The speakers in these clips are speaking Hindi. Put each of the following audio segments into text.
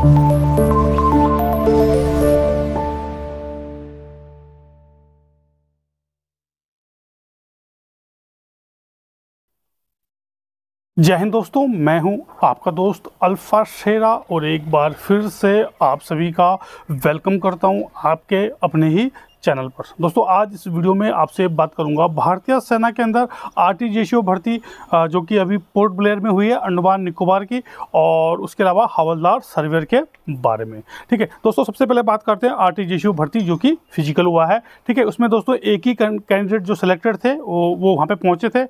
जय हिंद दोस्तों मैं हूं आपका दोस्त अल्फा शेरा और एक बार फिर से आप सभी का वेलकम करता हूं आपके अपने ही चैनल पर दोस्तों आज इस वीडियो में आपसे बात करूंगा भारतीय सेना के अंदर आरटीजेसीओ भर्ती जो कि अभी पोर्ट ब्लेयर में हुई है अंडमान निकोबार की और उसके अलावा हवलदार सर्वेयर के बारे में ठीक है दोस्तों सबसे पहले बात करते हैं आरटीजेसीओ भर्ती जो कि फिजिकल हुआ है ठीक है उसमें दोस्तों एक ही कैंडिडेट जो सिलेक्टेड थे वो वो वहाँ पर पहुँचे थे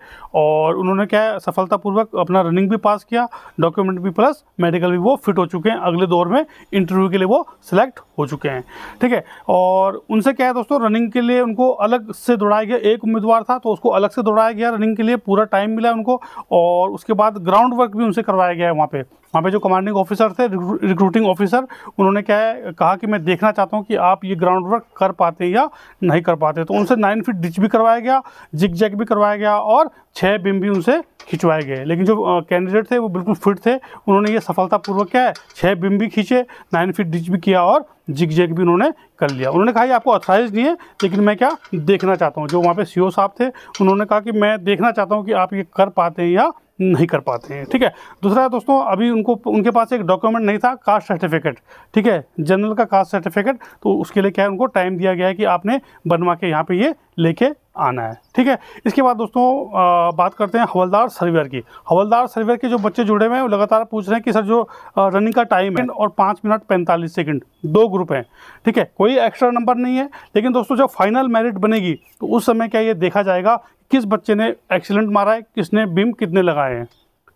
और उन्होंने क्या है सफलतापूर्वक अपना रनिंग भी पास किया डॉक्यूमेंट भी प्लस मेडिकल भी वो फिट हो चुके हैं अगले दौर में इंटरव्यू के लिए वो सिलेक्ट हो चुके हैं ठीक है और उनसे क्या दोस्तों रनिंग के लिए उनको अलग से दौड़ाया गया एक उम्मीदवार था तो उसको अलग से दौड़ाया गया रनिंग के लिए पूरा टाइम मिला उनको और उसके बाद ग्राउंड वर्क भी उनसे करवाया गया है वहाँ पे वहाँ पे जो कमांडिंग ऑफिसर थे रिक्रूटिंग ऑफिसर उन्होंने क्या है कहा कि मैं देखना चाहता हूँ कि आप ये ग्राउंड वर्क कर पाते या नहीं कर पाते तो उनसे नाइन फीट डिच भी करवाया गया जिग जैक भी करवाया गया और छः बिम भी उनसे खिंचवाए गए लेकिन जो कैंडिडेट थे वो बिल्कुल फिट थे उन्होंने ये सफलतापूर्वक क्या है छः बिम भी खींचे नाइन फीट डिच भी किया और जिग जैग भी उन्होंने कर लिया उन्होंने कहा ये आपको अथराइज नहीं है लेकिन मैं क्या देखना चाहता हूँ जो वहाँ पे सीओ e साहब थे उन्होंने कहा कि मैं देखना चाहता हूँ कि आप ये कर पाते हैं या नहीं कर पाते हैं ठीक है दूसरा है दोस्तों अभी उनको उनके पास एक डॉक्यूमेंट नहीं था कास्ट सर्टिफिकेट ठीक है जनरल का कास्ट सर्टिफिकेट तो उसके लिए क्या है उनको टाइम दिया गया है कि आपने बनवा के यहाँ पे ये लेके आना है ठीक है इसके बाद दोस्तों आ, बात करते हैं हवलदार सर्वियर की हवलदार सर्वियर के जो बच्चे जुड़े हुए हैं वो लगातार पूछ रहे हैं कि सर जो रनिंग का टाइम है और पाँच मिनट पैंतालीस सेकंड दो ग्रुप हैं ठीक है कोई एक्स्ट्रा नंबर नहीं है लेकिन दोस्तों जब फाइनल मेरिट बनेगी तो उस समय क्या ये देखा जाएगा किस बच्चे ने एक्सीलेंट मारा है किसने बिम कितने लगाए हैं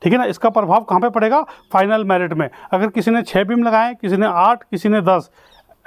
ठीक है ना इसका प्रभाव कहाँ पे पड़ेगा फाइनल मेरिट में अगर किसी ने छः बीम लगाए किसी ने आठ किसी ने दस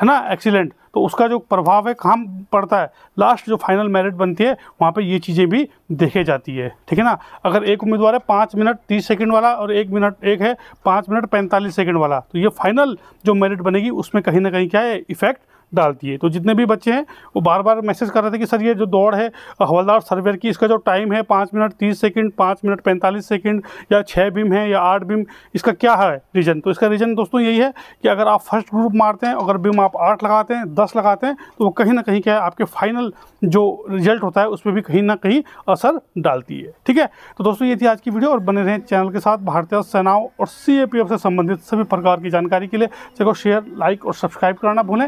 है ना एक्सीलेंट तो उसका जो प्रभाव है कहाँ पड़ता है लास्ट जो फाइनल मेरिट बनती है वहाँ पे ये चीज़ें भी देखे जाती है ठीक है ना अगर एक उम्मीदवार है पाँच मिनट तीस सेकंड वाला और एक मिनट एक है पाँच मिनट पैंतालीस सेकंड वाला तो ये फाइनल जो मेरिट बनेगी उसमें कहीं ना कहीं क्या है इफेक्ट डालती है तो जितने भी बच्चे हैं वो बार बार मैसेज कर रहे थे कि सर ये जो दौड़ है हवलदार सर्वेयर की इसका जो टाइम है पाँच मिनट तीस सेकंड पाँच मिनट पैंतालीस सेकंड या छः बीम है या आठ बीम इसका क्या है रीज़न तो इसका रीज़न दोस्तों यही है कि अगर आप फर्स्ट ग्रुप मारते हैं अगर बीम आप आठ लगाते हैं दस लगाते हैं तो वो कहीं ना कहीं क्या है आपके फाइनल जो रिजल्ट होता है उस पर भी कहीं ना कहीं असर डालती है ठीक है तो दोस्तों ये थी आज की वीडियो और बने रहें चैनल के साथ भारतीय सेनाओं और सी से संबंधित सभी प्रकार की जानकारी के लिए चलो शेयर लाइक और सब्सक्राइब करना भूलें